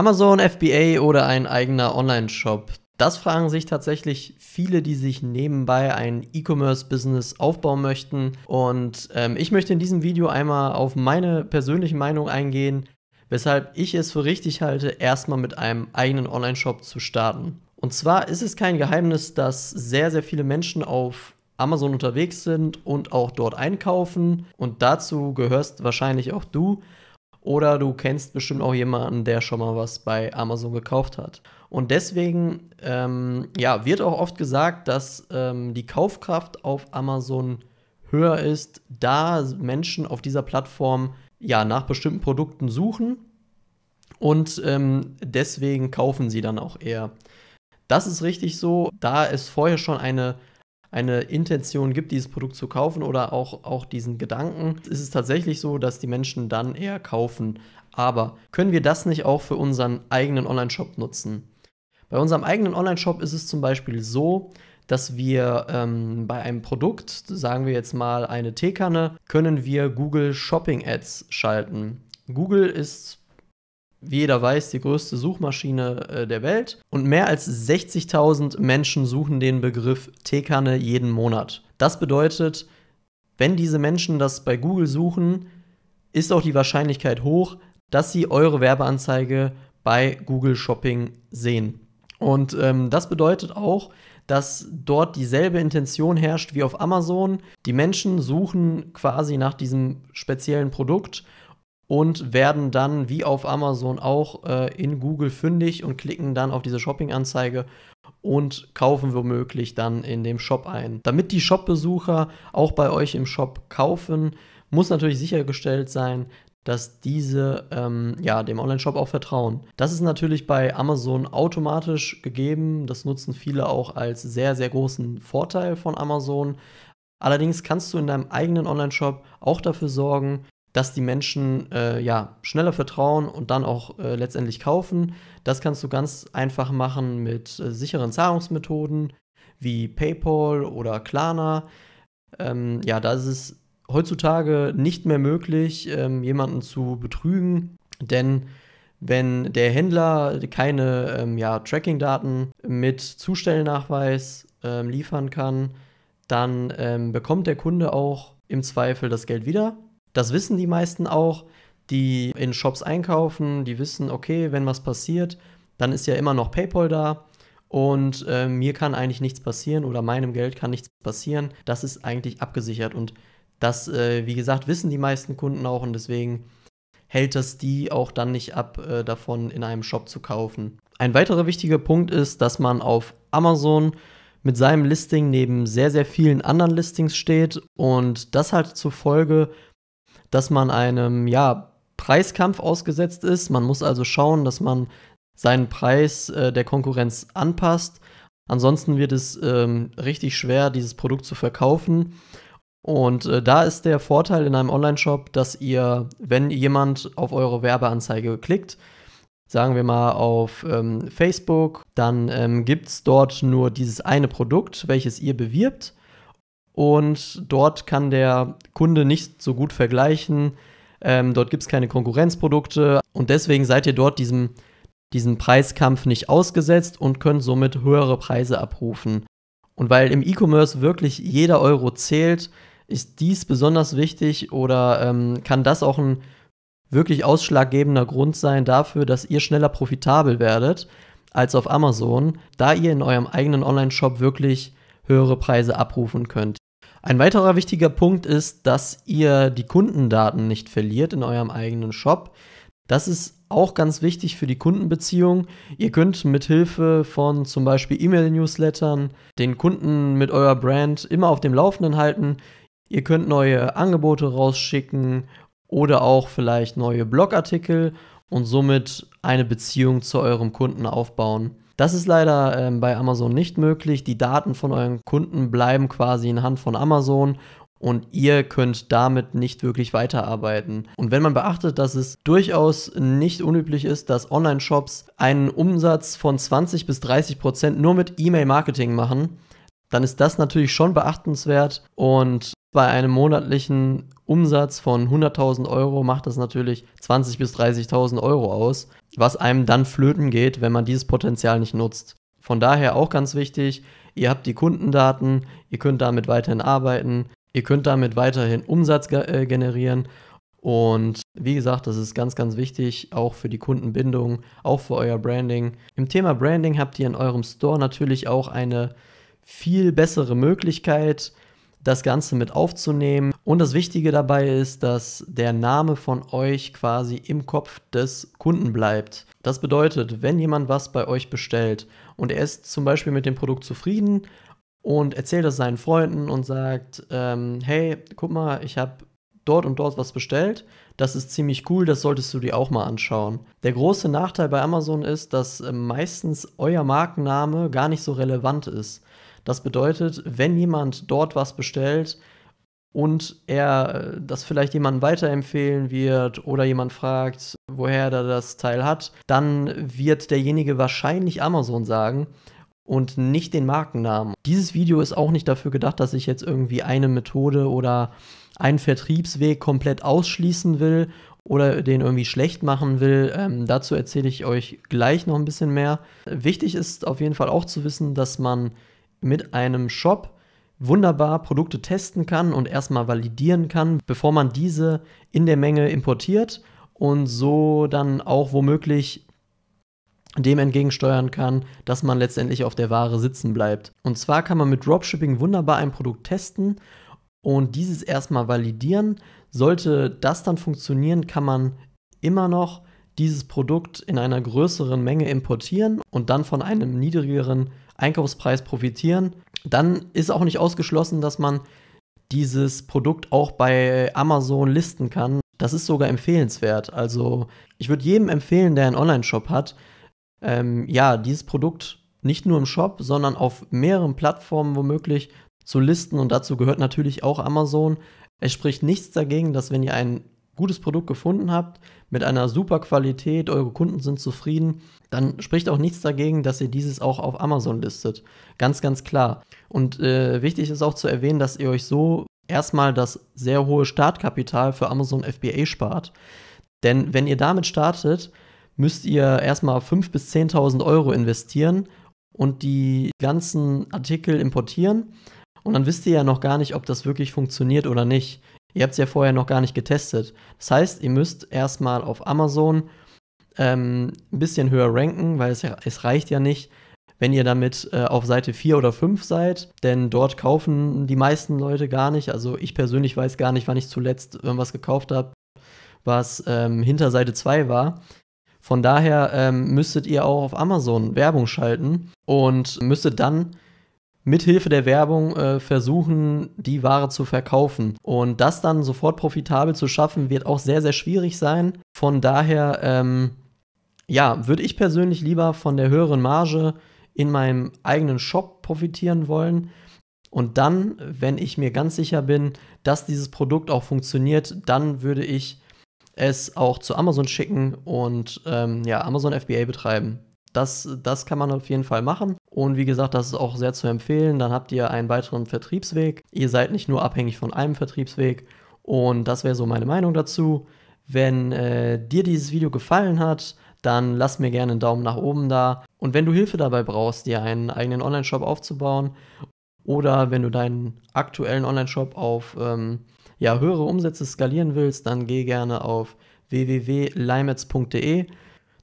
Amazon FBA oder ein eigener Online-Shop? Das fragen sich tatsächlich viele, die sich nebenbei ein E-Commerce-Business aufbauen möchten. Und ähm, ich möchte in diesem Video einmal auf meine persönliche Meinung eingehen, weshalb ich es für richtig halte, erstmal mit einem eigenen Online-Shop zu starten. Und zwar ist es kein Geheimnis, dass sehr, sehr viele Menschen auf Amazon unterwegs sind und auch dort einkaufen. Und dazu gehörst wahrscheinlich auch du. Oder du kennst bestimmt auch jemanden, der schon mal was bei Amazon gekauft hat. Und deswegen ähm, ja, wird auch oft gesagt, dass ähm, die Kaufkraft auf Amazon höher ist, da Menschen auf dieser Plattform ja nach bestimmten Produkten suchen und ähm, deswegen kaufen sie dann auch eher. Das ist richtig so, da es vorher schon eine eine Intention gibt, dieses Produkt zu kaufen oder auch, auch diesen Gedanken, ist es tatsächlich so, dass die Menschen dann eher kaufen. Aber können wir das nicht auch für unseren eigenen Online-Shop nutzen? Bei unserem eigenen Online-Shop ist es zum Beispiel so, dass wir ähm, bei einem Produkt, sagen wir jetzt mal eine Teekanne, können wir Google Shopping Ads schalten. Google ist wie jeder weiß, die größte Suchmaschine äh, der Welt. Und mehr als 60.000 Menschen suchen den Begriff Teekanne jeden Monat. Das bedeutet, wenn diese Menschen das bei Google suchen, ist auch die Wahrscheinlichkeit hoch, dass sie eure Werbeanzeige bei Google Shopping sehen. Und ähm, das bedeutet auch, dass dort dieselbe Intention herrscht wie auf Amazon. Die Menschen suchen quasi nach diesem speziellen Produkt und werden dann wie auf Amazon auch äh, in Google fündig und klicken dann auf diese Shopping-Anzeige und kaufen womöglich dann in dem Shop ein. Damit die Shop-Besucher auch bei euch im Shop kaufen, muss natürlich sichergestellt sein, dass diese ähm, ja, dem Online-Shop auch vertrauen. Das ist natürlich bei Amazon automatisch gegeben. Das nutzen viele auch als sehr, sehr großen Vorteil von Amazon. Allerdings kannst du in deinem eigenen Online-Shop auch dafür sorgen, dass die Menschen äh, ja schneller vertrauen und dann auch äh, letztendlich kaufen. Das kannst du ganz einfach machen mit äh, sicheren Zahlungsmethoden wie PayPal oder Klarna. Ähm, ja, da ist es heutzutage nicht mehr möglich, ähm, jemanden zu betrügen, denn wenn der Händler keine ähm, ja, Tracking-Daten mit Zustellnachweis ähm, liefern kann, dann ähm, bekommt der Kunde auch im Zweifel das Geld wieder das wissen die meisten auch, die in Shops einkaufen, die wissen, okay, wenn was passiert, dann ist ja immer noch PayPal da und äh, mir kann eigentlich nichts passieren oder meinem Geld kann nichts passieren. Das ist eigentlich abgesichert und das, äh, wie gesagt, wissen die meisten Kunden auch und deswegen hält das die auch dann nicht ab, äh, davon in einem Shop zu kaufen. Ein weiterer wichtiger Punkt ist, dass man auf Amazon mit seinem Listing neben sehr, sehr vielen anderen Listings steht und das hat zur Folge, dass man einem ja, Preiskampf ausgesetzt ist. Man muss also schauen, dass man seinen Preis äh, der Konkurrenz anpasst. Ansonsten wird es ähm, richtig schwer, dieses Produkt zu verkaufen. Und äh, da ist der Vorteil in einem Online-Shop, dass ihr, wenn jemand auf eure Werbeanzeige klickt, sagen wir mal auf ähm, Facebook, dann ähm, gibt es dort nur dieses eine Produkt, welches ihr bewirbt und dort kann der Kunde nicht so gut vergleichen. Ähm, dort gibt es keine Konkurrenzprodukte und deswegen seid ihr dort diesem, diesem Preiskampf nicht ausgesetzt und könnt somit höhere Preise abrufen. Und weil im E-Commerce wirklich jeder Euro zählt, ist dies besonders wichtig oder ähm, kann das auch ein wirklich ausschlaggebender Grund sein dafür, dass ihr schneller profitabel werdet als auf Amazon, da ihr in eurem eigenen Online-Shop wirklich höhere Preise abrufen könnt. Ein weiterer wichtiger Punkt ist, dass ihr die Kundendaten nicht verliert in eurem eigenen Shop. Das ist auch ganz wichtig für die Kundenbeziehung. Ihr könnt mit Hilfe von zum Beispiel E-Mail-Newslettern den Kunden mit eurer Brand immer auf dem Laufenden halten. Ihr könnt neue Angebote rausschicken oder auch vielleicht neue Blogartikel und somit eine Beziehung zu eurem Kunden aufbauen. Das ist leider ähm, bei Amazon nicht möglich. Die Daten von euren Kunden bleiben quasi in Hand von Amazon und ihr könnt damit nicht wirklich weiterarbeiten. Und wenn man beachtet, dass es durchaus nicht unüblich ist, dass Online-Shops einen Umsatz von 20 bis 30 Prozent nur mit E-Mail-Marketing machen, dann ist das natürlich schon beachtenswert. Und bei einem monatlichen Umsatz von 100.000 Euro macht das natürlich 20.000 bis 30.000 Euro aus, was einem dann flöten geht, wenn man dieses Potenzial nicht nutzt. Von daher auch ganz wichtig, ihr habt die Kundendaten, ihr könnt damit weiterhin arbeiten, ihr könnt damit weiterhin Umsatz ge äh, generieren. Und wie gesagt, das ist ganz, ganz wichtig, auch für die Kundenbindung, auch für euer Branding. Im Thema Branding habt ihr in eurem Store natürlich auch eine viel bessere Möglichkeit, das Ganze mit aufzunehmen. Und das Wichtige dabei ist, dass der Name von euch quasi im Kopf des Kunden bleibt. Das bedeutet, wenn jemand was bei euch bestellt und er ist zum Beispiel mit dem Produkt zufrieden und erzählt das seinen Freunden und sagt, ähm, hey, guck mal, ich habe dort und dort was bestellt. Das ist ziemlich cool, das solltest du dir auch mal anschauen. Der große Nachteil bei Amazon ist, dass meistens euer Markenname gar nicht so relevant ist. Das bedeutet, wenn jemand dort was bestellt und er äh, das vielleicht jemandem weiterempfehlen wird oder jemand fragt, woher er das Teil hat, dann wird derjenige wahrscheinlich Amazon sagen und nicht den Markennamen. Dieses Video ist auch nicht dafür gedacht, dass ich jetzt irgendwie eine Methode oder einen Vertriebsweg komplett ausschließen will oder den irgendwie schlecht machen will. Ähm, dazu erzähle ich euch gleich noch ein bisschen mehr. Wichtig ist auf jeden Fall auch zu wissen, dass man mit einem Shop wunderbar Produkte testen kann und erstmal validieren kann, bevor man diese in der Menge importiert und so dann auch womöglich dem entgegensteuern kann, dass man letztendlich auf der Ware sitzen bleibt. Und zwar kann man mit Dropshipping wunderbar ein Produkt testen und dieses erstmal validieren. Sollte das dann funktionieren, kann man immer noch dieses Produkt in einer größeren Menge importieren und dann von einem niedrigeren Einkaufspreis profitieren, dann ist auch nicht ausgeschlossen, dass man dieses Produkt auch bei Amazon listen kann. Das ist sogar empfehlenswert. Also ich würde jedem empfehlen, der einen Online-Shop hat, ähm, ja, dieses Produkt nicht nur im Shop, sondern auf mehreren Plattformen womöglich zu listen. Und dazu gehört natürlich auch Amazon. Es spricht nichts dagegen, dass wenn ihr einen gutes Produkt gefunden habt, mit einer super Qualität, eure Kunden sind zufrieden, dann spricht auch nichts dagegen, dass ihr dieses auch auf Amazon listet. Ganz, ganz klar. Und äh, wichtig ist auch zu erwähnen, dass ihr euch so erstmal das sehr hohe Startkapital für Amazon FBA spart. Denn wenn ihr damit startet, müsst ihr erstmal 5.000 bis 10.000 Euro investieren und die ganzen Artikel importieren. Und dann wisst ihr ja noch gar nicht, ob das wirklich funktioniert oder nicht. Ihr habt es ja vorher noch gar nicht getestet. Das heißt, ihr müsst erstmal auf Amazon ähm, ein bisschen höher ranken, weil es, es reicht ja nicht, wenn ihr damit äh, auf Seite 4 oder 5 seid, denn dort kaufen die meisten Leute gar nicht. Also ich persönlich weiß gar nicht, wann ich zuletzt irgendwas gekauft habe, was ähm, hinter Seite 2 war. Von daher ähm, müsstet ihr auch auf Amazon Werbung schalten und müsstet dann mithilfe der Werbung äh, versuchen, die Ware zu verkaufen. Und das dann sofort profitabel zu schaffen, wird auch sehr, sehr schwierig sein. Von daher, ähm, ja, würde ich persönlich lieber von der höheren Marge in meinem eigenen Shop profitieren wollen. Und dann, wenn ich mir ganz sicher bin, dass dieses Produkt auch funktioniert, dann würde ich es auch zu Amazon schicken und ähm, ja, Amazon FBA betreiben. Das, das kann man auf jeden Fall machen. Und wie gesagt, das ist auch sehr zu empfehlen. Dann habt ihr einen weiteren Vertriebsweg. Ihr seid nicht nur abhängig von einem Vertriebsweg. Und das wäre so meine Meinung dazu. Wenn äh, dir dieses Video gefallen hat, dann lass mir gerne einen Daumen nach oben da. Und wenn du Hilfe dabei brauchst, dir einen eigenen Online-Shop aufzubauen oder wenn du deinen aktuellen Online-Shop auf ähm, ja, höhere Umsätze skalieren willst, dann geh gerne auf www.limets.de.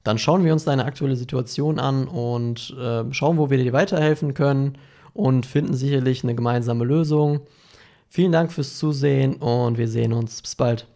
Dann schauen wir uns deine aktuelle Situation an und äh, schauen, wo wir dir weiterhelfen können und finden sicherlich eine gemeinsame Lösung. Vielen Dank fürs Zusehen und wir sehen uns. Bis bald.